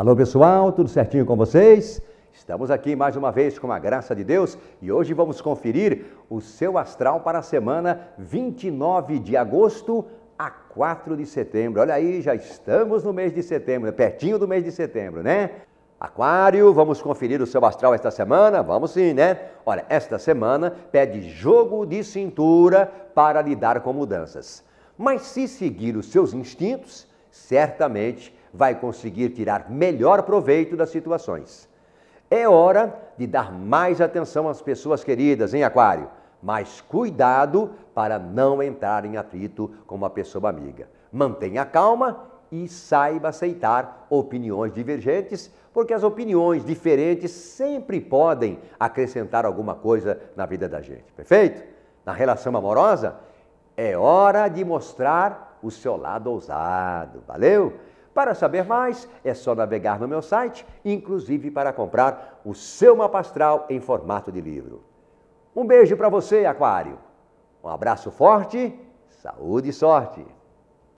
Alô pessoal, tudo certinho com vocês? Estamos aqui mais uma vez com a graça de Deus e hoje vamos conferir o seu astral para a semana 29 de agosto a 4 de setembro. Olha aí, já estamos no mês de setembro, pertinho do mês de setembro, né? Aquário, vamos conferir o seu astral esta semana? Vamos sim, né? Olha, esta semana pede jogo de cintura para lidar com mudanças. Mas se seguir os seus instintos, certamente vai conseguir tirar melhor proveito das situações. É hora de dar mais atenção às pessoas queridas, em Aquário? Mas cuidado para não entrar em atrito com uma pessoa amiga. Mantenha calma e saiba aceitar opiniões divergentes, porque as opiniões diferentes sempre podem acrescentar alguma coisa na vida da gente, perfeito? Na relação amorosa, é hora de mostrar o seu lado ousado, valeu? Para saber mais, é só navegar no meu site, inclusive para comprar o seu mapa astral em formato de livro. Um beijo para você, Aquário. Um abraço forte, saúde e sorte.